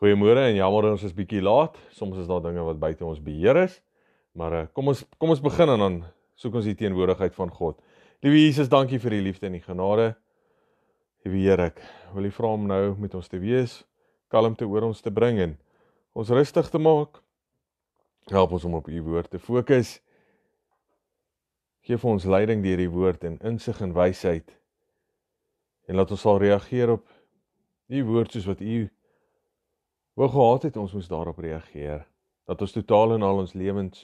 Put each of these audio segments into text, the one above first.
Goeiemôre en jammer ons is bietjie laat. Soms is daar dinge wat buite ons beheer is. Maar eh, kom ons kom ons begin en dan soek ons die teenwoordigheid van God. Liewe Jesus, dankie vir die liefde en die genade. Liewe Here, ek wil U vra om nou met ons te wees, kalmte oor ons te bring en ons rustig te maak. Help ons om op U woord te fokus. Gee vir ons leiding deur die woord en insig en wysheid. En laat ons sal reageer op U woord soos wat U Hoe gehaat het ons moes daarop reageer dat ons totaal en al ons lewens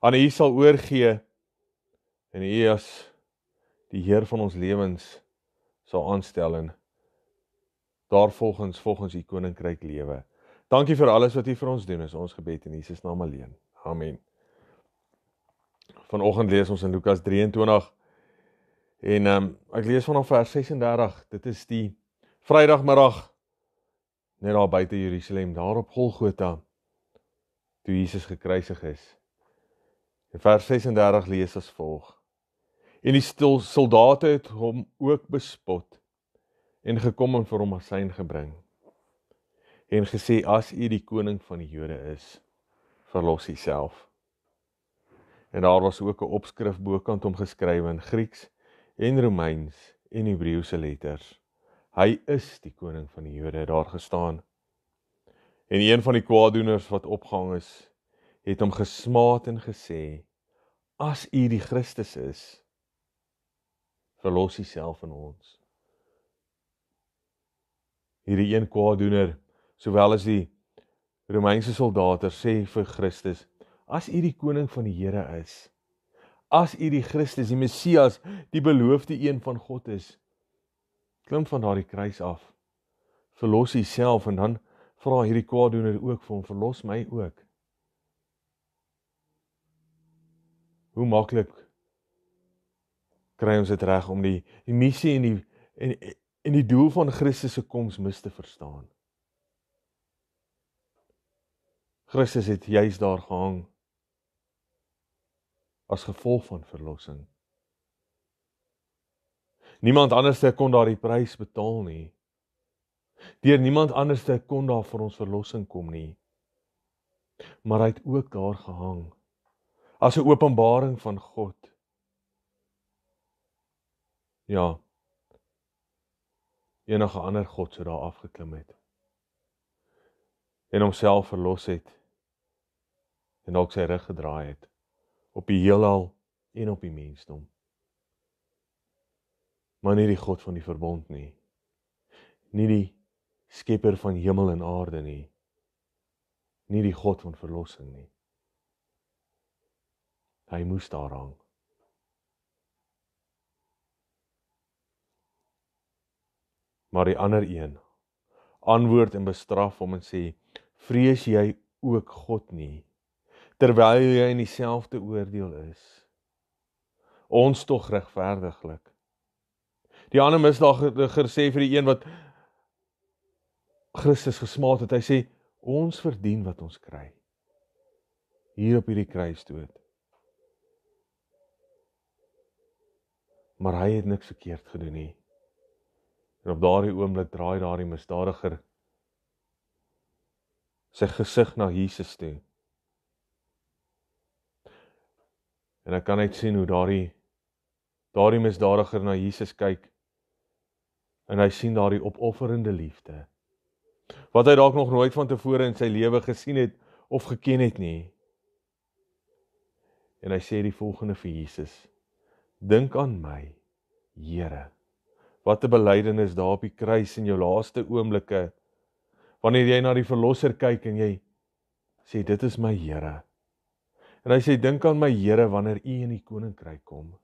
aan U sal oorgee en U as die Heer van ons lewens sal aanstel en daarvolgens volgens U koninkryk lewe. Dankie vir alles wat U vir ons doen. Is ons gebed in Jesus naam alleen. Amen. Vanoggend lees ons in Lukas 23 en um, ek lees vanaf vers 36. Dit is die Vrydagmiddag net daar buite Jerusalem, daar op Golgotha, toe Jesus gekruisig is. In vers 36 lees as volg: En die stil soldate het hom ook bespot en gekom en vir hom asyn gebring en gesê as u die koning van die Jode is verlos u self en daar was ook 'n opskrif bokant hom geskryf in Grieks en Romeins en Hebreëse letters hy is die koning van die Jode daar gestaan. En een van die kwaadoeners wat opgehang is, het hom gesmaat en gesê: "As u die Christus is, verlos u self en ons." Hierdie een kwaadoener, sowel as die Romeinse soldate sê vir Christus: "As u die koning van die Here is, as u die Christus, die Messias, die beloofde een van God is, klim van daardie kruis af. Verlos Uself en dan vra hierdie kwaadoener ook vir hom verlos my ook. Hoe maklik kry ons dit reg om die, die missie en die en en die doel van Christus se koms mis te verstaan. Christus het juis daar gehang as gevolg van verlossing. Niemand anderste kon daardie prys betaal nie. Deur niemand anderste kon daar vir ons verlossing kom nie. Maar hy het ook daar gehang as 'n openbaring van God. Ja. Enige ander god sou daar afgeklim het en homself verlos het en dalk sy rug gedraai het op die heelal en op die mensdom maar nie die God van die verbond nie. Nie die skepper van hemel en aarde nie. Nie die God van verlossing nie. Hy moes daar hang. Maar die ander een antwoord en bestraf hom en sê: "Vrees jy ook God nie terwyl jy in dieselfde oordeel is? Ons tog regverdiglik die ander misdaadiger sê vir die een wat Christus gesmaat het, hy sê ons verdien wat ons kry. Hier op hierdie kruis dood. Maar hy het niks verkeerd gedoen nie. En op daardie oomblik draai daardie misdaadiger sy gesig na Jesus toe. En ek kan net sien hoe daardie daardie misdadiger na Jesus kyk en hy sien daardie opofferende liefde wat hy dalk nog nooit van tevore in sy lewe gesien het of geken het nie. En hy sê die volgende vir Jesus: Dink aan my, Here. Wat 'n belydenis daar op die kruis in jou laaste oomblikke wanneer jy na die verlosser kyk en jy sê dit is my Here. En hy sê dink aan my Here wanneer u in die koninkryk kom.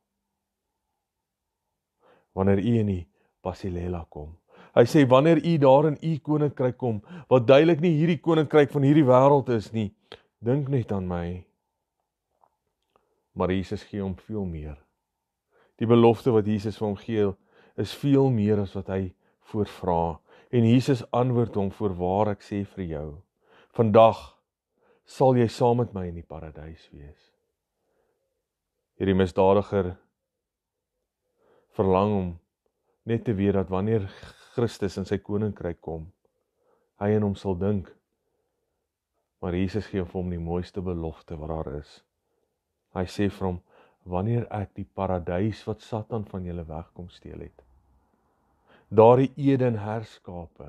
Wanneer u in die Basilela kom. Hy sê wanneer u daar in u koninkryk kom, wat duidelik nie hierdie koninkryk van hierdie wêreld is nie, dink net aan my. Maar Jesus gee hom veel meer. Die belofte wat Jesus vir hom gee, is veel meer as wat hy voorvra en Jesus antwoord hom: "Voorwaar ek sê vir jou, vandag sal jy saam met my in die paradys wees." Hierdie misdadiger verlang om net te weet dat wanneer Christus in sy koninkryk kom, hy en hom sal dink. Maar Jesus gee hom die mooiste belofte wat daar is. Hy sê vir hom: "Wanneer ek die paradys wat Satan van julle wegkom steel het, daardie Eden herskape,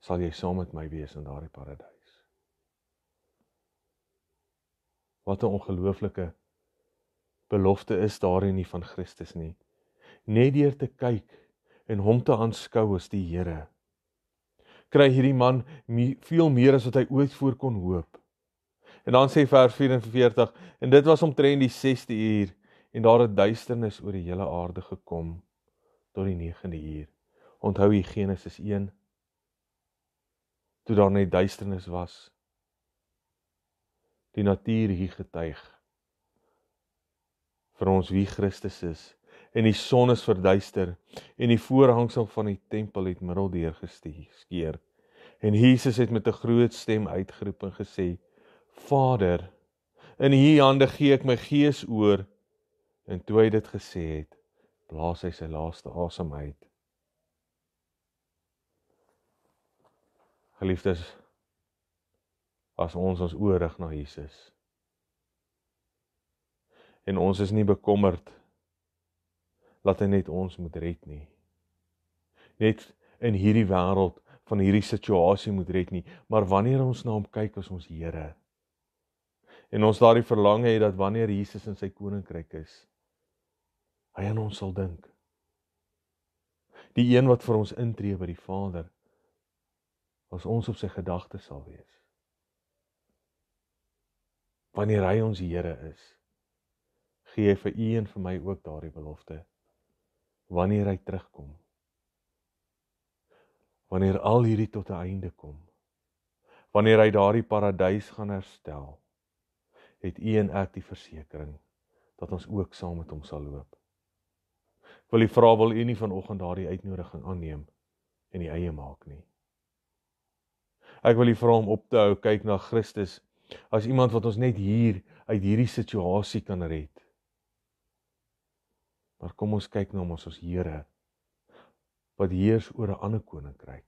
sal jy saam met my wees in daardie paradys." Wat 'n ongelooflike belofte is daarin nie van Christus nie net deur te kyk en hom te aanskou as die Here. Kry hierdie man nie veel meer as wat hy ooit voor kon hoop. En dan sê vers 44 en dit was omtrent die 6de uur en daar het duisternis oor die hele aarde gekom tot die 9de uur. Onthou hier Genesis 1 toe daar net duisternis was. Die natuur hier getuig vir ons wie Christus is en die son is verduister en die voorhangsel van die tempel het middeldeur geskeur. En Jesus het met 'n groot stem uitgeroep en gesê: Vader, in U hande gee ek my gees oor. En toe hy dit gesê het, blaas hy sy laaste asem uit. Geliefdes, as ons ons oorig na Jesus en ons is nie bekommerd laat hy net ons moet red nie. Net in hierdie wêreld van hierdie situasie moet red nie, maar wanneer ons na hom kyk as ons Here. En ons daardie verlang het dat wanneer Jesus in sy koninkryk is, hy aan ons sal dink. Die een wat vir ons intree by die Vader, as ons op sy gedagtes sal wees. Wanneer hy ons Here is, gee hy vir u en vir my ook daardie belofte wanneer hy terugkom. Wanneer al hierdie tot 'n einde kom. Wanneer hy daardie paradys gaan herstel, het u en ek die versekering dat ons ook saam met hom sal loop. Ek wil u vra wil u nie vanoggend daardie uitnodiging aanneem en die eie maak nie. Ek wil u vra om op te hou kyk na Christus as iemand wat ons net hier uit hierdie situasie kan red. Maar kom ons kyk nou ons ons Here wat heers oor 'n ander koninkryk.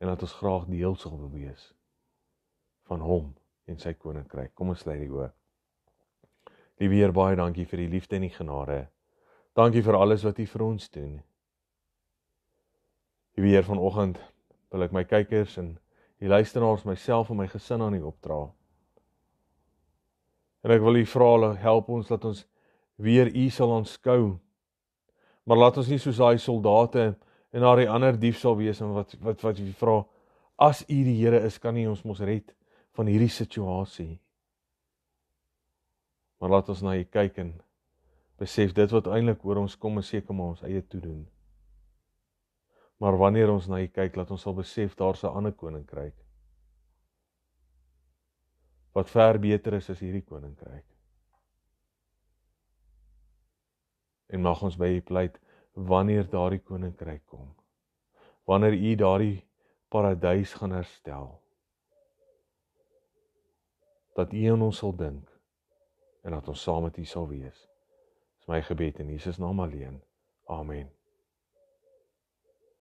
En laat ons graag deel sal wees van hom en sy koninkryk. Kom ons lei die hoop. Liewe Heer, baie dankie vir die liefde en die genade. Dankie vir alles wat U vir ons doen. Liewe Heer, vanoggend wil ek my kykers en die luisteraars myself en my gesin aan U opdra. En ek wil U vra, help ons dat ons weer U sal aanskou. Maar laat ons nie soos daai soldate en daai ander dief sal wees en wat wat wat jy vra as U die Here is, kan U ons mos red van hierdie situasie. Maar laat ons na U kyk en besef dit wat eintlik oor ons kom is seker maar ons eie toe doen. Maar wanneer ons na U kyk, laat ons sal besef daar's 'n ander koninkryk wat ver beter is as hierdie koninkryk. En mag ons by U pleit wanneer daardie koninkryk kom. Wanneer U daardie paradys gaan herstel. Dat U aan ons sal dink en dat ons saam met U sal wees. Dis my gebed in Jesus naam alleen. Amen.